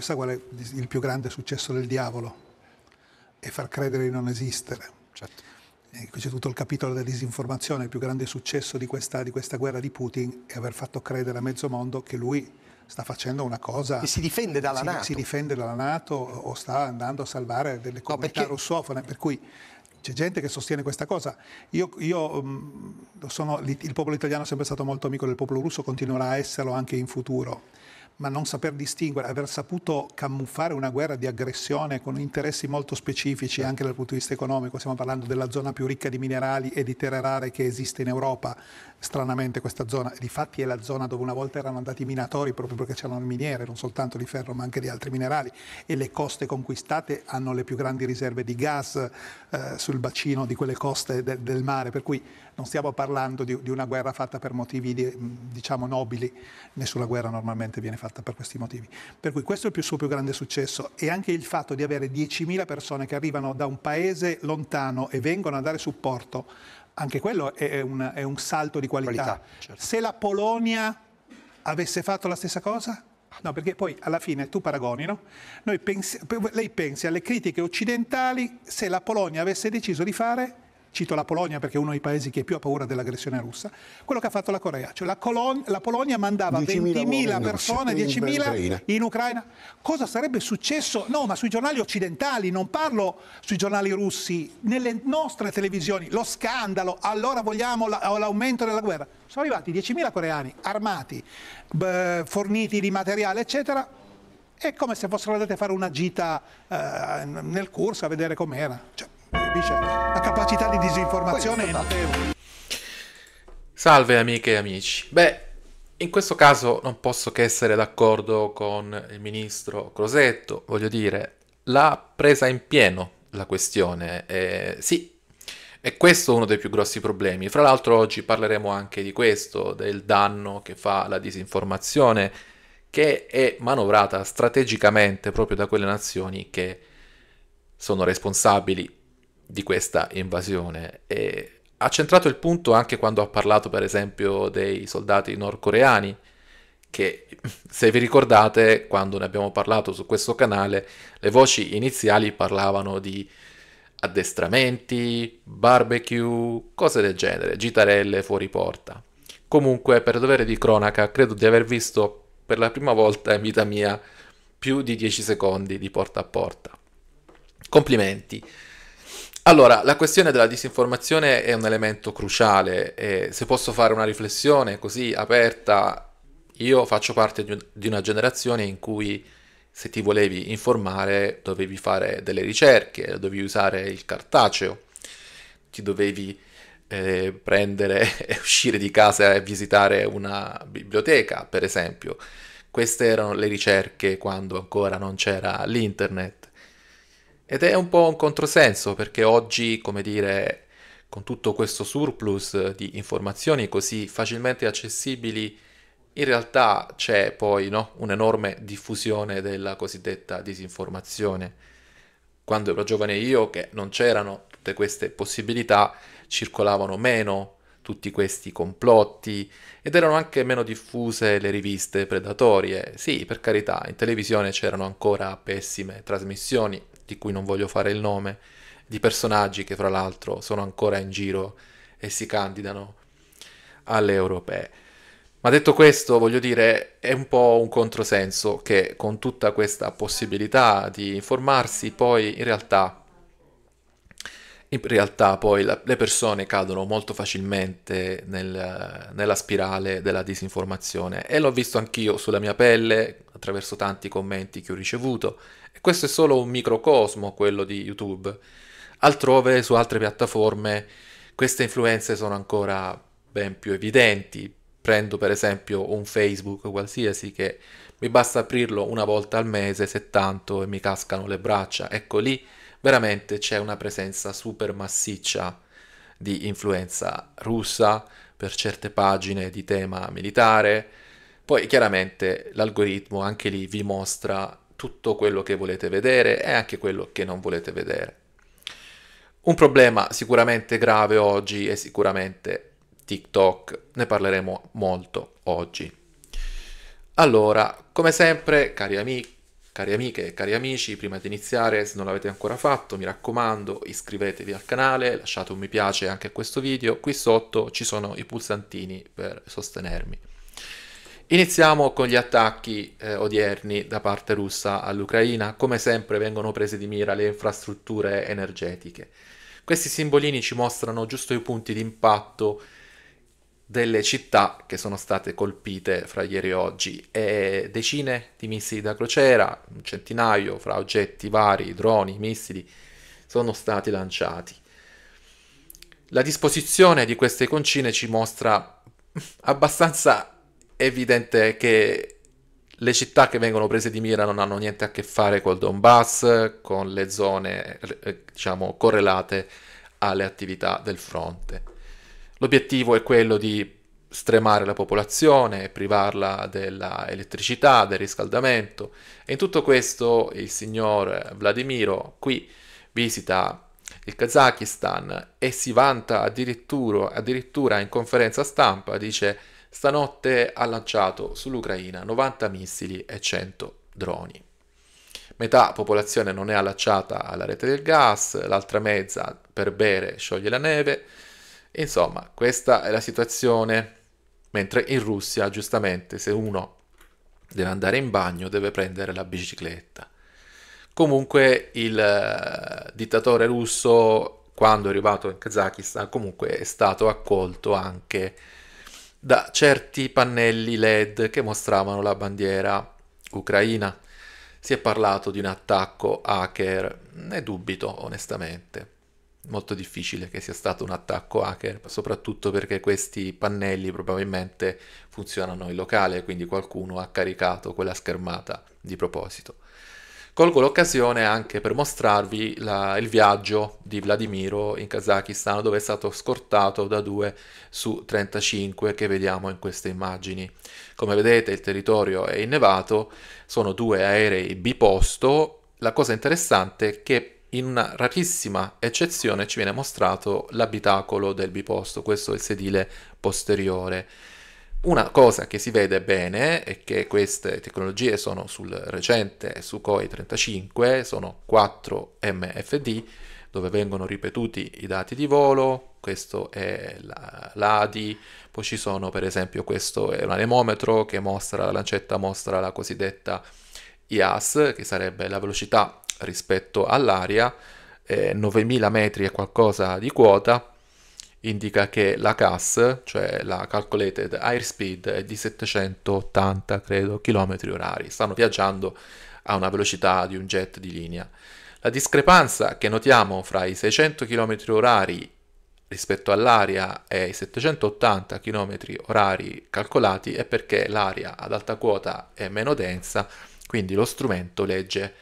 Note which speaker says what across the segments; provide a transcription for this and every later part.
Speaker 1: Sa qual è il più grande successo del diavolo? È far credere di non esistere. Certo. qui c'è tutto il capitolo della disinformazione. Il più grande successo di questa, di questa guerra di Putin è aver fatto credere a mezzo mondo che lui sta facendo una cosa... E si difende dalla si, Nato. Si difende dalla Nato o sta andando a salvare delle comunità no, perché... russofone. Per cui c'è gente che sostiene questa cosa. Io, io mm, sono, il popolo italiano è sempre stato molto amico del popolo russo, continuerà a esserlo anche in futuro ma non saper distinguere, aver saputo camuffare una guerra di aggressione con interessi molto specifici certo. anche dal punto di vista economico, stiamo parlando della zona più ricca di minerali e di terre rare che esiste in Europa, stranamente questa zona, difatti è la zona dove una volta erano andati i minatori proprio perché c'erano le miniere, non soltanto di ferro ma anche di altri minerali e le coste conquistate hanno le più grandi riserve di gas eh, sul bacino di quelle coste del, del mare, per cui non stiamo parlando di, di una guerra fatta per motivi di, diciamo nobili, nessuna guerra normalmente viene fatta per questi motivi. Per cui questo è il suo più grande successo e anche il fatto di avere 10.000 persone che arrivano da un paese lontano e vengono a dare supporto, anche quello è un, è un salto di qualità. qualità certo. Se la Polonia avesse fatto la stessa cosa? No, perché poi alla fine tu paragoni, no? pensi, lei pensi alle critiche occidentali se la Polonia avesse deciso di fare cito la Polonia perché è uno dei paesi che più ha paura dell'aggressione russa, quello che ha fatto la Corea, cioè la, Colon- la Polonia mandava 20.000 persone, 10.000 in Ucraina. Cosa sarebbe successo? No, ma sui giornali occidentali, non parlo sui giornali russi, nelle nostre televisioni, lo scandalo, allora vogliamo la- l'aumento della guerra. Sono arrivati 10.000 coreani armati, b- forniti di materiale, eccetera. È come se fossero andati a fare una gita eh, nel corso a vedere com'era. Cioè, dice, la capacità di disinformazione è notevole.
Speaker 2: Salve amiche e amici. Beh, in questo caso non posso che essere d'accordo con il ministro Crosetto, voglio dire, l'ha presa in pieno la questione. Eh, sì, e questo è uno dei più grossi problemi. Fra l'altro oggi parleremo anche di questo, del danno che fa la disinformazione, che è manovrata strategicamente proprio da quelle nazioni che sono responsabili di questa invasione. E ha centrato il punto anche quando ha parlato, per esempio, dei soldati nordcoreani, che se vi ricordate, quando ne abbiamo parlato su questo canale, le voci iniziali parlavano di addestramenti, barbecue, cose del genere, gitarelle fuori porta. Comunque, per dovere di cronaca, credo di aver visto per la prima volta in vita mia più di 10 secondi di porta a porta. Complimenti. Allora, la questione della disinformazione è un elemento cruciale e se posso fare una riflessione così aperta, io faccio parte di una generazione in cui se ti volevi informare dovevi fare delle ricerche, dovevi usare il cartaceo, ti dovevi eh, prendere e uscire di casa e visitare una biblioteca, per esempio. Queste erano le ricerche quando ancora non c'era l'internet ed è un po' un controsenso perché oggi, come dire, con tutto questo surplus di informazioni così facilmente accessibili, in realtà c'è poi no, un'enorme diffusione della cosiddetta disinformazione. Quando ero giovane io, che non c'erano tutte queste possibilità, circolavano meno tutti questi complotti ed erano anche meno diffuse le riviste predatorie. Sì, per carità, in televisione c'erano ancora pessime trasmissioni, di cui non voglio fare il nome, di personaggi che fra l'altro sono ancora in giro e si candidano alle europee. Ma detto questo, voglio dire, è un po' un controsenso che con tutta questa possibilità di informarsi, poi in realtà, in realtà poi la, le persone cadono molto facilmente nel, nella spirale della disinformazione e l'ho visto anch'io sulla mia pelle attraverso tanti commenti che ho ricevuto e questo è solo un microcosmo, quello di YouTube. Altrove, su altre piattaforme, queste influenze sono ancora ben più evidenti. Prendo per esempio un Facebook qualsiasi che mi basta aprirlo una volta al mese se tanto e mi cascano le braccia. Ecco lì veramente c'è una presenza super massiccia di influenza russa per certe pagine di tema militare. Poi chiaramente l'algoritmo anche lì vi mostra tutto quello che volete vedere e anche quello che non volete vedere. Un problema sicuramente grave oggi è sicuramente TikTok, ne parleremo molto oggi. Allora, come sempre, cari amici, cari amiche e cari amici, prima di iniziare, se non l'avete ancora fatto, mi raccomando, iscrivetevi al canale, lasciate un mi piace anche a questo video, qui sotto ci sono i pulsantini per sostenermi. Iniziamo con gli attacchi eh, odierni da parte russa all'Ucraina. Come sempre vengono prese di mira le infrastrutture energetiche. Questi simbolini ci mostrano giusto i punti di impatto delle città che sono state colpite fra ieri e oggi e decine di missili da crociera, un centinaio fra oggetti vari, droni, missili, sono stati lanciati. La disposizione di queste concine ci mostra abbastanza evidente che le città che vengono prese di mira non hanno niente a che fare col Donbass, con le zone eh, diciamo, correlate alle attività del fronte. L'obiettivo è quello di stremare la popolazione, privarla dell'elettricità, del riscaldamento e in tutto questo il signor Vladimiro qui visita il Kazakistan e si vanta addirittura, addirittura in conferenza stampa, dice Stanotte ha lanciato sull'Ucraina 90 missili e 100 droni. Metà popolazione non è allacciata alla rete del gas, l'altra mezza per bere scioglie la neve. Insomma, questa è la situazione. Mentre in Russia, giustamente, se uno deve andare in bagno deve prendere la bicicletta. Comunque il eh, dittatore russo, quando è arrivato in Kazakistan, comunque è stato accolto anche da certi pannelli LED che mostravano la bandiera ucraina. Si è parlato di un attacco hacker, ne dubito onestamente. Molto difficile che sia stato un attacco hacker, soprattutto perché questi pannelli probabilmente funzionano in locale, quindi qualcuno ha caricato quella schermata di proposito. Colgo l'occasione anche per mostrarvi la, il viaggio di Vladimiro in Kazakistan dove è stato scortato da 2 su 35 che vediamo in queste immagini. Come vedete il territorio è innevato, sono due aerei biposto, la cosa interessante è che in una rarissima eccezione ci viene mostrato l'abitacolo del biposto, questo è il sedile posteriore. Una cosa che si vede bene è che queste tecnologie sono sul recente Sukhoi 35, sono 4 MFD, dove vengono ripetuti i dati di volo, questo è la, l'ADI, poi ci sono per esempio questo è un anemometro che mostra, la lancetta mostra la cosiddetta IAS, che sarebbe la velocità rispetto all'aria, eh, 9000 metri e qualcosa di quota, indica che la CAS, cioè la Calculated Airspeed, è di 780 credo km orari, stanno viaggiando a una velocità di un jet di linea. La discrepanza che notiamo fra i 600 km orari rispetto all'aria e i 780 km orari calcolati è perché l'aria ad alta quota è meno densa, quindi lo strumento legge,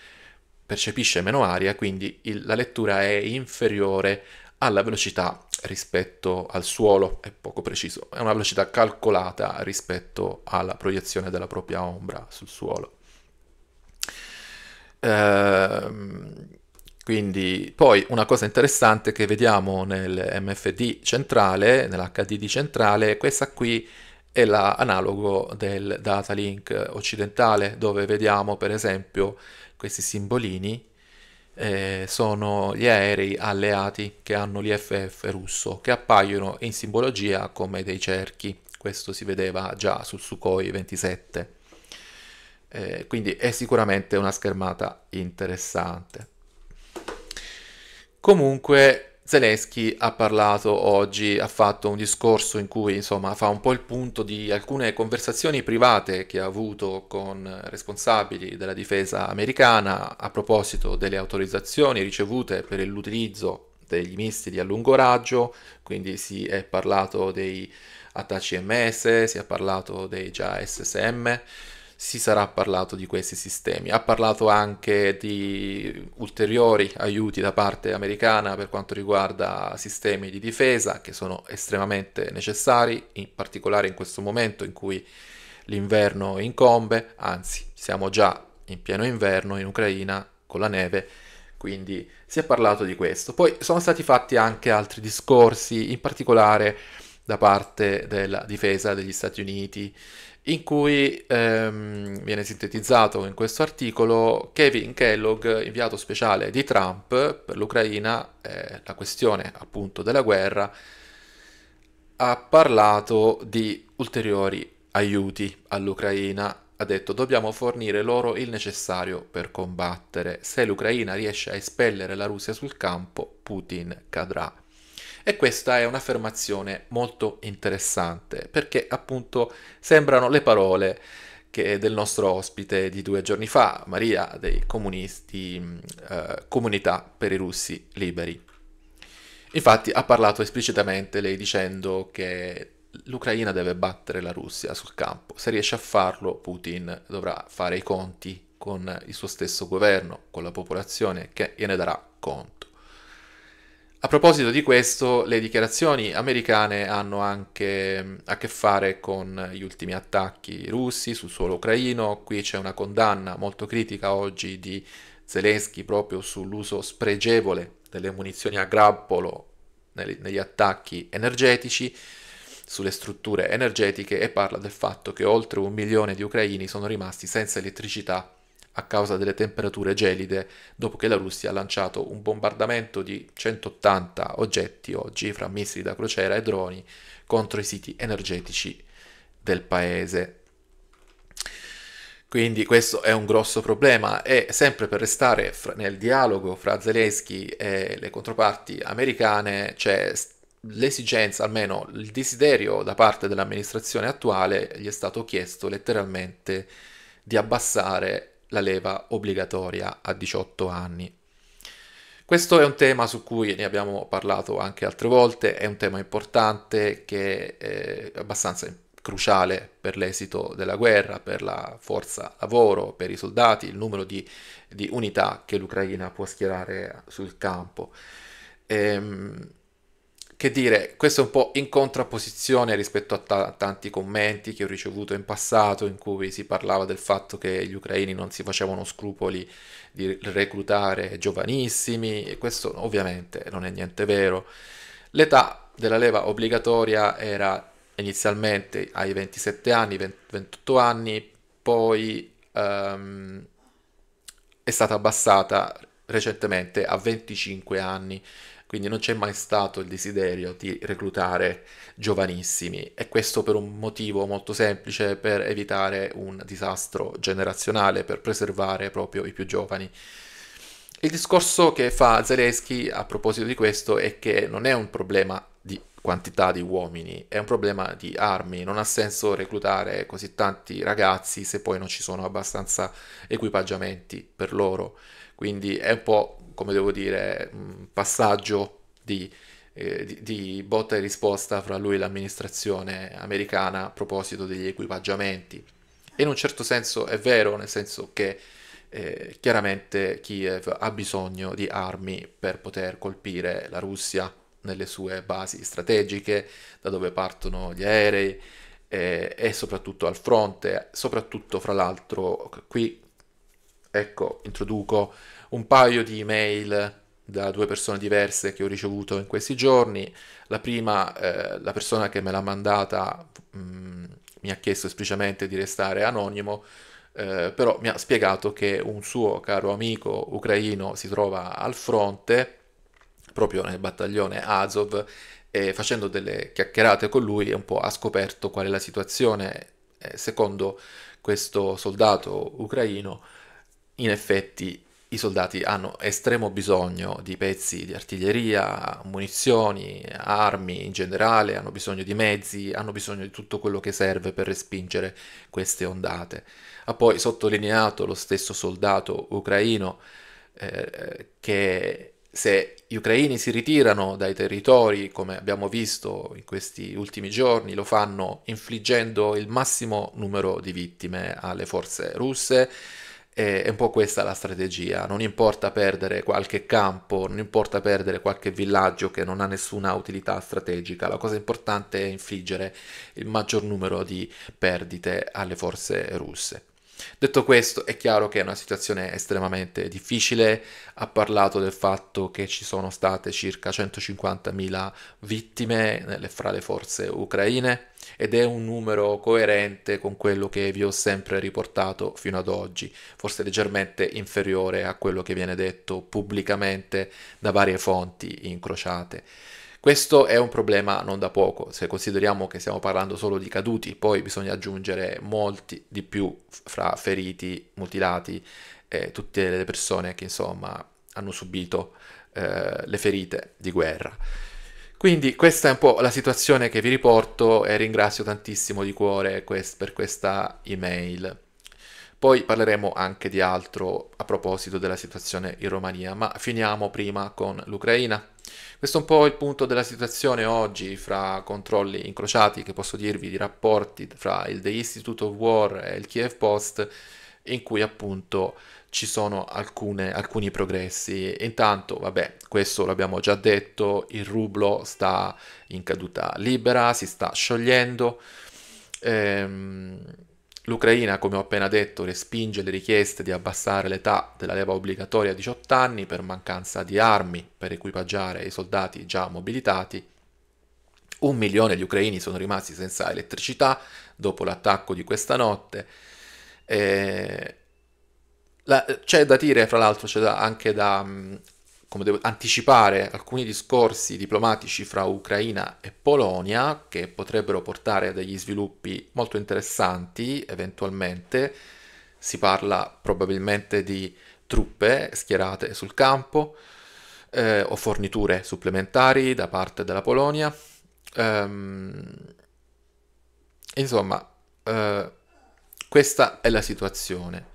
Speaker 2: percepisce meno aria, quindi il, la lettura è inferiore alla velocità rispetto al suolo, è poco preciso, è una velocità calcolata rispetto alla proiezione della propria ombra sul suolo. Ehm, quindi, poi una cosa interessante che vediamo nel MFD centrale, nell'HDD centrale, questa qui è l'analogo del data link occidentale, dove vediamo per esempio questi simbolini eh, sono gli aerei alleati che hanno l'IFF russo, che appaiono in simbologia come dei cerchi. Questo si vedeva già sul Sukhoi 27. Eh, quindi è sicuramente una schermata interessante. Comunque Zelensky ha parlato oggi, ha fatto un discorso in cui insomma, fa un po' il punto di alcune conversazioni private che ha avuto con responsabili della difesa americana a proposito delle autorizzazioni ricevute per l'utilizzo degli missili a lungo raggio, quindi si è parlato dei ATACMS, si è parlato dei già si sarà parlato di questi sistemi. Ha parlato anche di ulteriori aiuti da parte americana per quanto riguarda sistemi di difesa che sono estremamente necessari, in particolare in questo momento in cui l'inverno incombe, anzi siamo già in pieno inverno in Ucraina con la neve quindi si è parlato di questo. Poi sono stati fatti anche altri discorsi, in particolare da parte della difesa degli Stati Uniti, in cui ehm, viene sintetizzato in questo articolo Kevin Kellogg, inviato speciale di Trump per l'Ucraina, eh, la questione appunto della guerra, ha parlato di ulteriori aiuti all'Ucraina. Ha detto dobbiamo fornire loro il necessario per combattere. Se l'Ucraina riesce a espellere la Russia sul campo, Putin cadrà. E questa è un'affermazione molto interessante perché appunto sembrano le parole del nostro ospite di due giorni fa, Maria dei comunisti, mm, eh, comunità per i russi liberi. Infatti ha parlato esplicitamente lei dicendo che l'Ucraina deve battere la Russia sul campo. Se riesce a farlo, Putin dovrà fare i conti con il suo stesso governo, con la popolazione che gliene darà conto. A proposito di questo, le dichiarazioni americane hanno anche a che fare con gli ultimi attacchi russi sul suolo ucraino, qui c'è una condanna molto critica oggi di Zelensky proprio sull'uso spregevole delle munizioni a grappolo negli attacchi energetici sulle strutture energetiche e parla del fatto che oltre un milione di ucraini sono rimasti senza elettricità a causa delle temperature gelide dopo che la Russia ha lanciato un bombardamento di 180 oggetti oggi fra missili da crociera e droni contro i siti energetici del paese. Quindi questo è un grosso problema e sempre per restare fra, nel dialogo fra Zelensky e le controparti americane c'è l'esigenza, almeno il desiderio da parte dell'amministrazione attuale, gli è stato chiesto letteralmente di abbassare la leva obbligatoria a 18 anni. Questo è un tema su cui ne abbiamo parlato anche altre volte, è un tema importante che è eh, abbastanza cruciale per l'esito della guerra, per la forza lavoro, per i soldati, il numero di, di unità che l'Ucraina può schierare sul campo. Ehm, che dire, questo è un po' in contrapposizione rispetto a ta- tanti commenti che ho ricevuto in passato in cui si parlava del fatto che gli ucraini non si facevano scrupoli di reclutare giovanissimi e questo ovviamente non è niente vero. L'età della leva obbligatoria era inizialmente ai 27 anni, 20, 28 anni, poi um, è stata abbassata recentemente a 25 anni quindi non c'è mai stato il desiderio di reclutare giovanissimi e questo per un motivo molto semplice, per evitare un disastro generazionale, per preservare proprio i più giovani. Il discorso che fa Zelensky a proposito di questo è che non è un problema di quantità di uomini, è un problema di armi, non ha senso reclutare così tanti ragazzi se poi non ci sono abbastanza equipaggiamenti per loro. Quindi è un po' come devo dire, passaggio di, eh, di, di botta e risposta fra lui e l'amministrazione americana a proposito degli equipaggiamenti. E in un certo senso è vero, nel senso che eh, chiaramente Kiev ha bisogno di armi per poter colpire la Russia nelle sue basi strategiche, da dove partono gli aerei eh, e soprattutto al fronte, soprattutto fra l'altro qui ecco introduco un paio di email da due persone diverse che ho ricevuto in questi giorni. La prima, eh, la persona che me l'ha mandata mh, mm, mi ha chiesto esplicitamente di restare anonimo, eh, però mi ha spiegato che un suo caro amico ucraino si trova al fronte, proprio nel battaglione Azov, e facendo delle chiacchierate con lui un po' ha scoperto qual è la situazione. Eh, secondo questo soldato ucraino, in effetti i soldati hanno estremo bisogno di pezzi di artiglieria, munizioni, armi in generale, hanno bisogno di mezzi, hanno bisogno di tutto quello che serve per respingere queste ondate. Ha poi sottolineato lo stesso soldato ucraino eh, che se gli ucraini si ritirano dai territori, come abbiamo visto in questi ultimi giorni, lo fanno infliggendo il massimo numero di vittime alle forze russe è un po' questa la strategia, non importa perdere qualche campo, non importa perdere qualche villaggio che non ha nessuna utilità strategica, la cosa importante è infliggere il maggior numero di perdite alle forze russe. Detto questo, è chiaro che è una situazione estremamente difficile, ha parlato del fatto che ci sono state circa 150.000 vittime fra le forze ucraine, ed è un numero coerente con quello che vi ho sempre riportato fino ad oggi, forse leggermente inferiore a quello che viene detto pubblicamente da varie fonti incrociate. Questo è un problema non da poco, se consideriamo che stiamo parlando solo di caduti, poi bisogna aggiungere molti di più fra feriti, mutilati, eh, tutte le persone che insomma hanno subito eh, le ferite di guerra. Quindi questa è un po' la situazione che vi riporto e ringrazio tantissimo di cuore quest- per questa email. Poi parleremo anche di altro a proposito della situazione in Romania, ma finiamo prima con l'Ucraina. Questo è un po' il punto della situazione oggi fra controlli incrociati che posso dirvi di rapporti fra il The Institute of War e il Kiev Post in cui appunto ci sono alcune, alcuni progressi. Intanto, vabbè, questo l'abbiamo già detto, il rublo sta in caduta libera, si sta sciogliendo. Ehm, L'Ucraina, come ho appena detto, respinge le richieste di abbassare l'età della leva obbligatoria a 18 anni per mancanza di armi per equipaggiare i soldati già mobilitati. Un milione di ucraini sono rimasti senza elettricità dopo l'attacco di questa notte. Eh, la, c'è da dire, fra l'altro, c'è da, anche da mm, come devo, anticipare alcuni discorsi diplomatici fra Ucraina e Polonia che potrebbero portare a degli sviluppi molto interessanti eventualmente. Si parla probabilmente di truppe schierate sul campo eh, o forniture supplementari da parte della Polonia. Ehm, insomma, eh, questa è la situazione.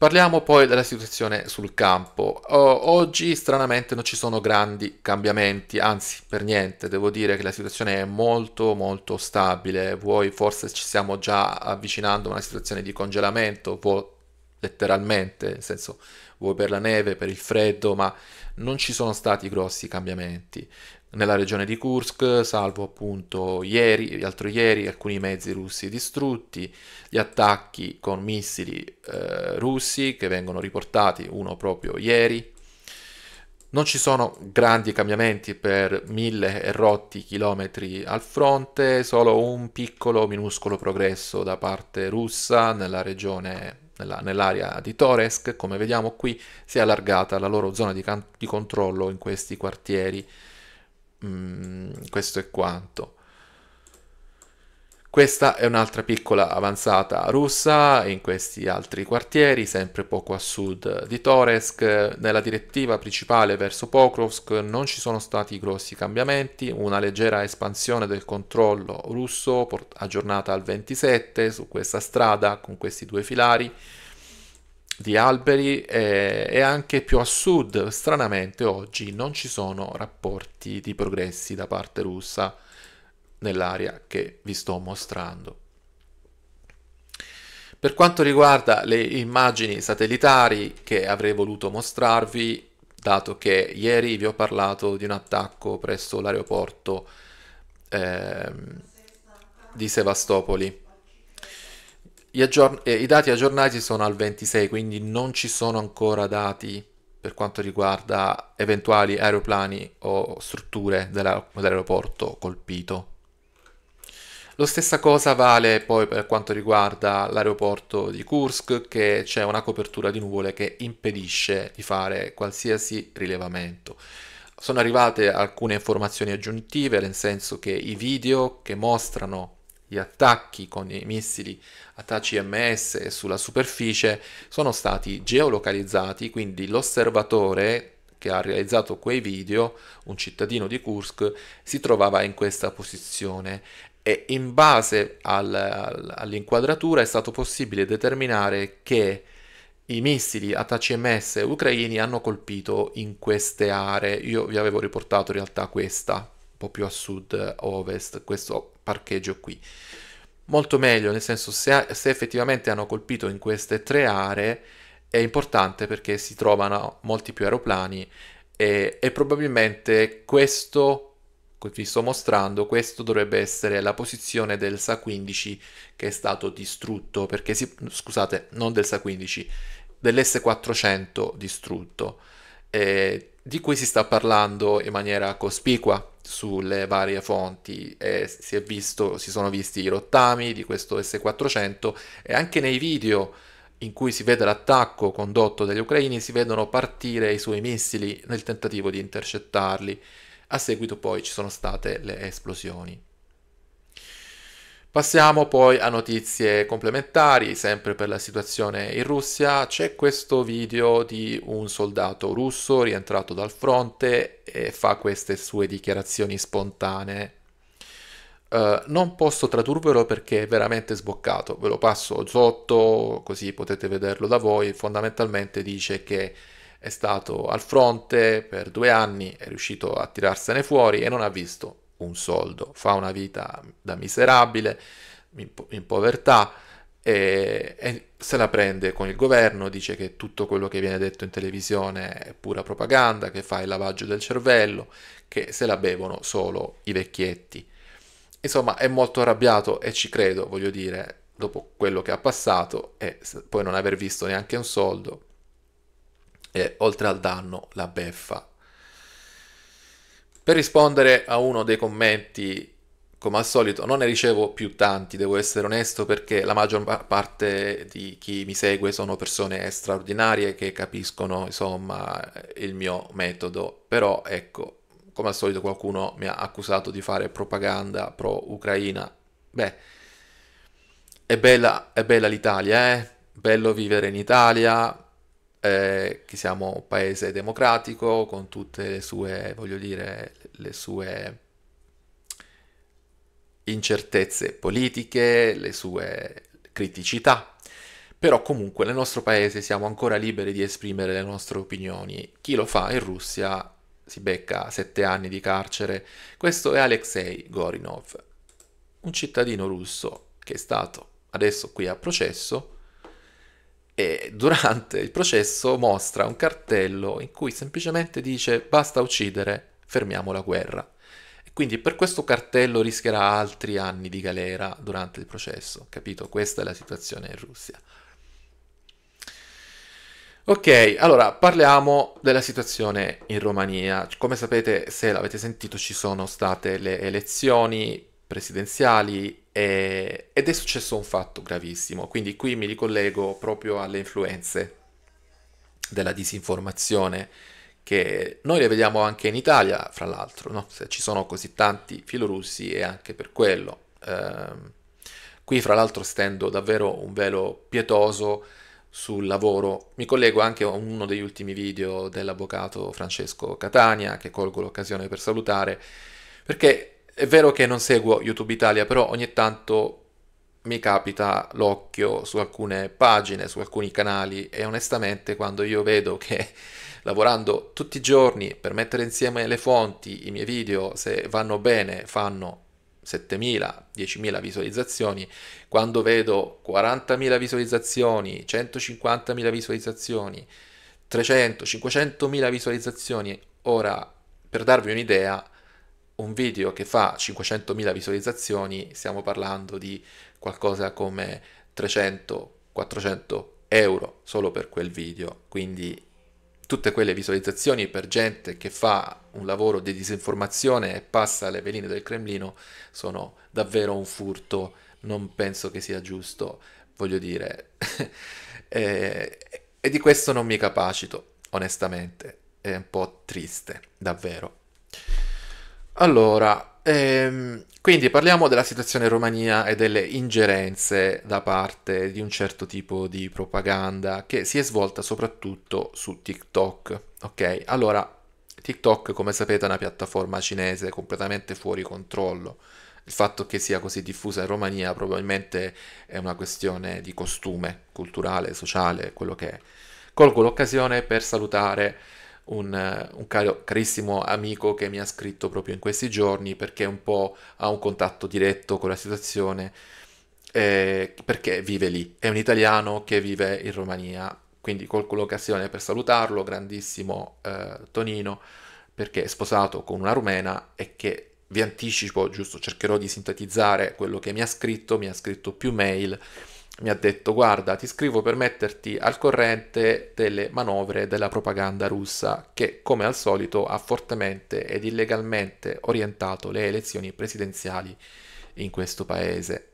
Speaker 2: Parliamo poi della situazione sul campo. oggi stranamente non ci sono grandi cambiamenti, anzi per niente, devo dire che la situazione è molto molto stabile. Voi forse ci stiamo già avvicinando a una situazione di congelamento, voi letteralmente, nel senso vuoi per la neve, per il freddo, ma non ci sono stati grossi cambiamenti nella regione di Kursk, salvo appunto ieri, l'altro ieri alcuni mezzi russi distrutti, gli attacchi con missili eh, russi che vengono riportati uno proprio ieri. Non ci sono grandi cambiamenti per mille e rotti chilometri al fronte, solo un piccolo minuscolo progresso da parte russa nella regione nell'area di Toresk, come vediamo qui si è allargata la loro zona di, can- di controllo in questi quartieri mm, questo è quanto. Questa è un'altra piccola avanzata russa in questi altri quartieri, sempre poco a sud di Toresk. Nella direttiva principale verso Pokrovsk non ci sono stati grossi cambiamenti, una leggera espansione del controllo russo aggiornata al 27 su questa strada con questi due filari di alberi e, eh, e anche più a sud, stranamente oggi non ci sono rapporti di progressi da parte russa nell'area che vi sto mostrando. Per quanto riguarda le immagini satellitari che avrei voluto mostrarvi, dato che ieri vi ho parlato di un attacco presso l'aeroporto eh, di Sevastopoli aggiorn- eh, I dati aggiornati sono al 26, quindi non ci sono ancora dati per quanto riguarda eventuali aeroplani o strutture della- dell'aeroporto colpito. Lo stessa cosa vale poi per quanto riguarda l'aeroporto di Kursk, che c'è una copertura di nuvole che impedisce di fare qualsiasi rilevamento. Sono arrivate alcune informazioni aggiuntive, nel senso che i video che mostrano gli attacchi con i missili ATACMS sulla superficie sono stati geolocalizzati, quindi l'osservatore che ha realizzato quei video, un cittadino di Kursk, si trovava in questa posizione e in base al, al, all'inquadratura è stato possibile determinare che i missili ATACMS ucraini hanno colpito in queste aree. Io vi avevo riportato in realtà questa, un po' più a sud-ovest, questo parcheggio qui. Molto meglio, nel senso se, se effettivamente hanno colpito in queste tre aree è importante perché si trovano molti più aeroplani e, e probabilmente questo vi sto mostrando, questo dovrebbe essere la posizione del SA-15 che è stato distrutto, perché si, scusate, non del SA-15, dell'S-400 distrutto, eh, di cui si sta parlando in maniera cospicua sulle varie fonti e si, visto, si sono visti i rottami di questo S400 e anche nei video in cui si vede l'attacco condotto dagli ucraini si vedono partire i suoi missili nel tentativo di intercettarli. A seguito poi ci sono state le esplosioni. Passiamo poi a notizie complementari, sempre per la situazione in Russia. C'è questo video di un soldato russo rientrato dal fronte e fa queste sue dichiarazioni spontanee. Uh, non posso tradurvelo perché è veramente sboccato, ve lo passo sotto così potete vederlo da voi. Fondamentalmente dice che è stato al fronte per due anni, è riuscito a tirarsene fuori e non ha visto un soldo, fa una vita da miserabile, in, po- in povertà, e, e, se la prende con il governo, dice che tutto quello che viene detto in televisione è pura propaganda, che fa il lavaggio del cervello, che se la bevono solo i vecchietti. Insomma, è molto arrabbiato e ci credo, voglio dire, dopo quello che ha passato e poi non aver visto neanche un soldo. E oltre al danno, la beffa per rispondere a uno dei commenti, come al solito, non ne ricevo più tanti, devo essere onesto, perché la maggior parte di chi mi segue sono persone straordinarie che capiscono, insomma, il mio metodo. Però, ecco, come al solito qualcuno mi ha accusato di fare propaganda pro-Ucraina. Beh, è bella, è bella l'Italia, eh? Bello vivere in Italia, eh, che siamo un paese democratico con tutte le sue, voglio dire, le sue incertezze politiche, le sue criticità, però comunque nel nostro paese siamo ancora liberi di esprimere le nostre opinioni. Chi lo fa in Russia si becca sette anni di carcere. Questo è Alexei Gorinov, un cittadino russo che è stato adesso qui a processo durante il processo mostra un cartello in cui semplicemente dice basta uccidere, fermiamo la guerra. E quindi per questo cartello rischierà altri anni di galera durante il processo, capito? Questa è la situazione in Russia. Ok, allora parliamo della situazione in Romania. Come sapete, se l'avete sentito, ci sono state le elezioni presidenziali e, ed è successo un fatto gravissimo, quindi qui mi ricollego proprio alle influenze della disinformazione che noi le vediamo anche in Italia, fra l'altro, no? se ci sono così tanti filorussi è anche per quello. Ehm, qui fra l'altro stendo davvero un velo pietoso sul lavoro. Mi collego anche a uno degli ultimi video dell'avvocato Francesco Catania, che colgo l'occasione per salutare, perché è vero che non seguo YouTube Italia, però ogni tanto mi capita l'occhio su alcune pagine, su alcuni canali e onestamente quando io vedo che lavorando tutti i giorni per mettere insieme le fonti, i miei video, se vanno bene, fanno 7.000, 10.000 visualizzazioni, quando vedo 40.000 visualizzazioni, 150.000 visualizzazioni, 300, 500.000 visualizzazioni, ora per darvi un'idea, un video che fa 500.000 visualizzazioni, stiamo parlando di qualcosa come 300-400 euro solo per quel video, quindi tutte quelle visualizzazioni per gente che fa un lavoro di disinformazione e passa alle veline del Cremlino sono davvero un furto, non penso che sia giusto, voglio dire, e, e, di questo non mi capacito, onestamente, è un po' triste, davvero. Allora, ehm, quindi parliamo della situazione in Romania e delle ingerenze da parte di un certo tipo di propaganda che si è svolta soprattutto su TikTok. Ok, allora TikTok come sapete è una piattaforma cinese completamente fuori controllo. Il fatto che sia così diffusa in Romania probabilmente è una questione di costume culturale, sociale, quello che è. Colgo l'occasione per salutare un, eh, un caro, carissimo amico che mi ha scritto proprio in questi giorni perché un po' ha un contatto diretto con la situazione eh, perché vive lì. È un italiano che vive in Romania, quindi colgo l'occasione per salutarlo, grandissimo eh, Tonino, perché è sposato con una rumena e che vi anticipo, giusto, cercherò di sintetizzare quello che mi ha scritto, mi ha scritto più mail mi ha detto guarda ti scrivo per metterti al corrente delle manovre della propaganda russa che come al solito ha fortemente ed illegalmente orientato le elezioni presidenziali in questo paese.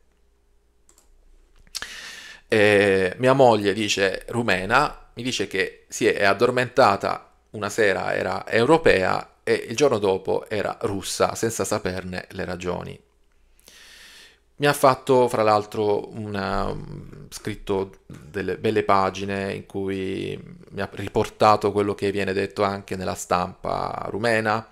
Speaker 2: E mia moglie dice rumena, mi dice che si è addormentata una sera era europea e il giorno dopo era russa senza saperne le ragioni. Mi ha fatto, fra l'altro, una, mm, scritto delle belle pagine in cui mi ha riportato quello che viene detto anche nella stampa rumena.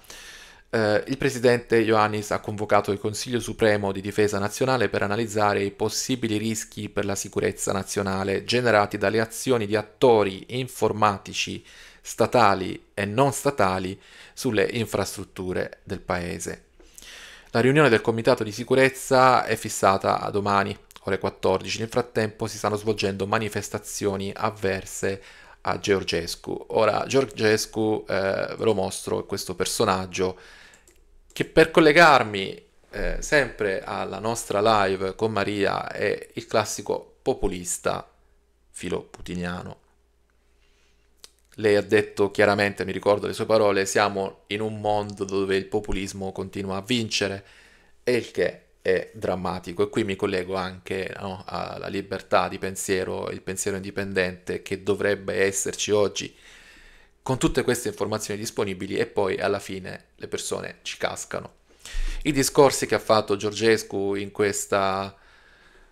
Speaker 2: Eh, il presidente Ioannis ha convocato il Consiglio Supremo di Difesa Nazionale per analizzare i possibili rischi per la sicurezza nazionale generati dalle azioni di attori informatici statali e non statali sulle infrastrutture del paese. La riunione del Comitato di Sicurezza è fissata a domani, ore 14. Nel frattempo si stanno svolgendo manifestazioni avverse a Georgescu. Ora, Georgescu eh, ve lo mostro, questo personaggio che per collegarmi eh, sempre alla nostra live con Maria è il classico populista filo putiniano. Lei ha detto chiaramente, mi ricordo le sue parole, siamo in un mondo dove il populismo continua a vincere, e il che è drammatico. E qui mi collego anche no, alla libertà di pensiero, il pensiero indipendente che dovrebbe esserci oggi, con tutte queste informazioni disponibili, e poi alla fine le persone ci cascano. I discorsi che ha fatto Giorgescu in questa,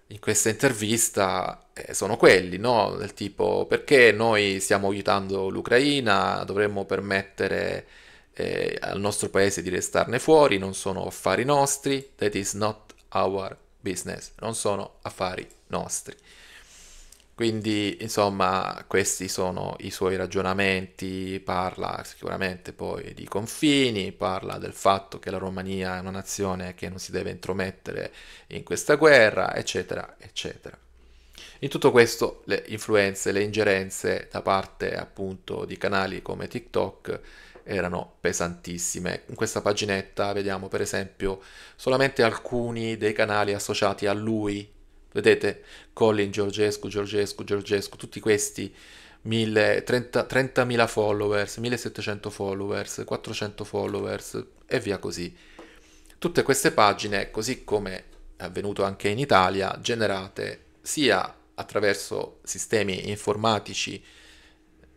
Speaker 2: in questa intervista eh, sono quelli, no? Del tipo perché noi stiamo aiutando l'Ucraina, dovremmo permettere eh, al nostro paese di restarne fuori, non sono affari nostri, that is not our business, non sono affari nostri. Quindi, insomma, questi sono i suoi ragionamenti, parla sicuramente poi di confini, parla del fatto che la Romania è una nazione che non si deve intromettere in questa guerra, eccetera, eccetera. In tutto questo le influenze, le ingerenze da parte appunto di canali come TikTok erano pesantissime. In questa paginetta vediamo per esempio solamente alcuni dei canali associati a lui. Vedete Colin, Giorgescu, Giorgescu, Giorgescu, tutti questi 1000, 30, 30.000 followers, 1700 followers, 400 followers e via così. Tutte queste pagine, così come è avvenuto anche in Italia, generate sia attraverso sistemi informatici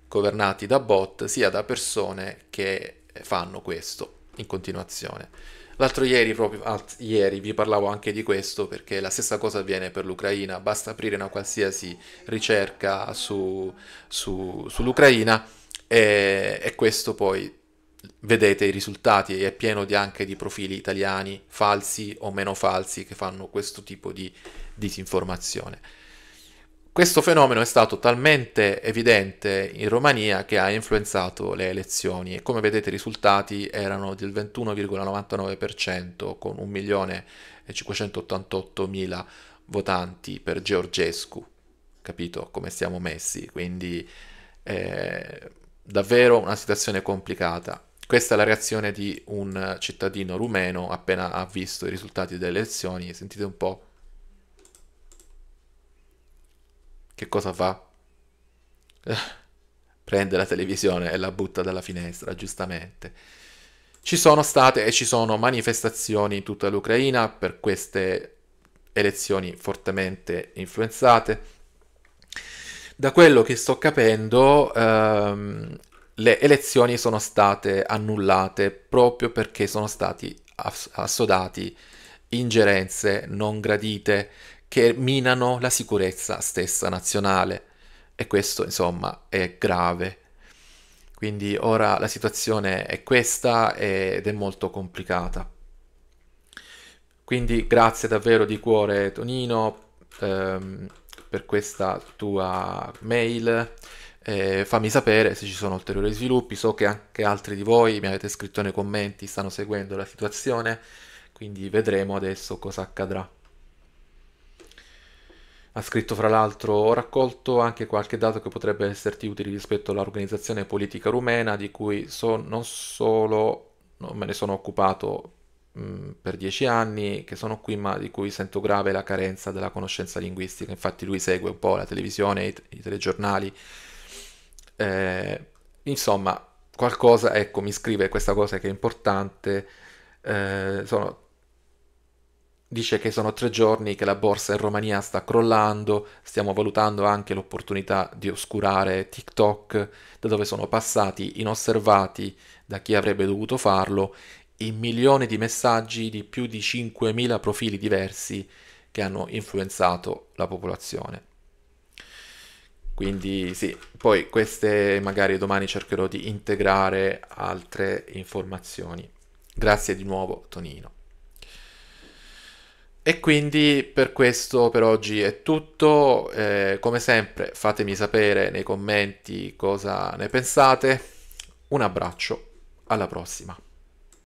Speaker 2: governati da bot sia da persone che fanno questo in continuazione. L'altro ieri, proprio alt- ieri, vi parlavo anche di questo perché la stessa cosa avviene per l'Ucraina, basta aprire una qualsiasi ricerca su, su, sull'Ucraina e, e, questo poi vedete i risultati, è pieno di anche di profili italiani falsi o meno falsi che fanno questo tipo di disinformazione. Questo fenomeno è stato talmente evidente in Romania che ha influenzato le elezioni e come vedete i risultati erano del 21,99% con 1.588.000 votanti per Georgescu. Capito come siamo messi? Quindi eh, davvero una situazione complicata. Questa è la reazione di un cittadino rumeno appena ha visto i risultati delle elezioni. Sentite un po' Che cosa fa? Eh, prende la televisione e la butta dalla finestra, giustamente. Ci sono state e ci sono manifestazioni in tutta l'Ucraina per queste elezioni fortemente influenzate. Da quello che sto capendo, ehm, le elezioni sono state annullate proprio perché sono stati assodati ingerenze non gradite che minano la sicurezza stessa nazionale e questo insomma è grave. Quindi ora la situazione è questa ed è molto complicata. Quindi grazie davvero di cuore Tonino ehm, per questa tua mail. Eh, fammi sapere se ci sono ulteriori sviluppi. So che anche altri di voi mi avete scritto nei commenti, stanno seguendo la situazione, quindi vedremo adesso cosa accadrà. Ha scritto fra l'altro, ho raccolto anche qualche dato che potrebbe esserti utile rispetto all'organizzazione politica rumena, di cui so, non solo non me ne sono occupato mh, mm, per dieci anni, che sono qui, ma di cui sento grave la carenza della conoscenza linguistica. Infatti lui segue un po' la televisione, i, i telegiornali. Eh, insomma, qualcosa, ecco, mi scrive questa cosa che è importante. Eh, sono dice che sono tre giorni che la borsa in Romania sta crollando, stiamo valutando anche l'opportunità di oscurare TikTok, da dove sono passati inosservati da chi avrebbe dovuto farlo, i milioni di messaggi di più di 5.000 profili diversi che hanno influenzato la popolazione. Quindi sì, poi queste magari domani cercherò di integrare altre informazioni. Grazie di nuovo Tonino. E quindi per questo per oggi è tutto, eh, come sempre fatemi sapere nei commenti cosa ne pensate, un abbraccio, alla prossima.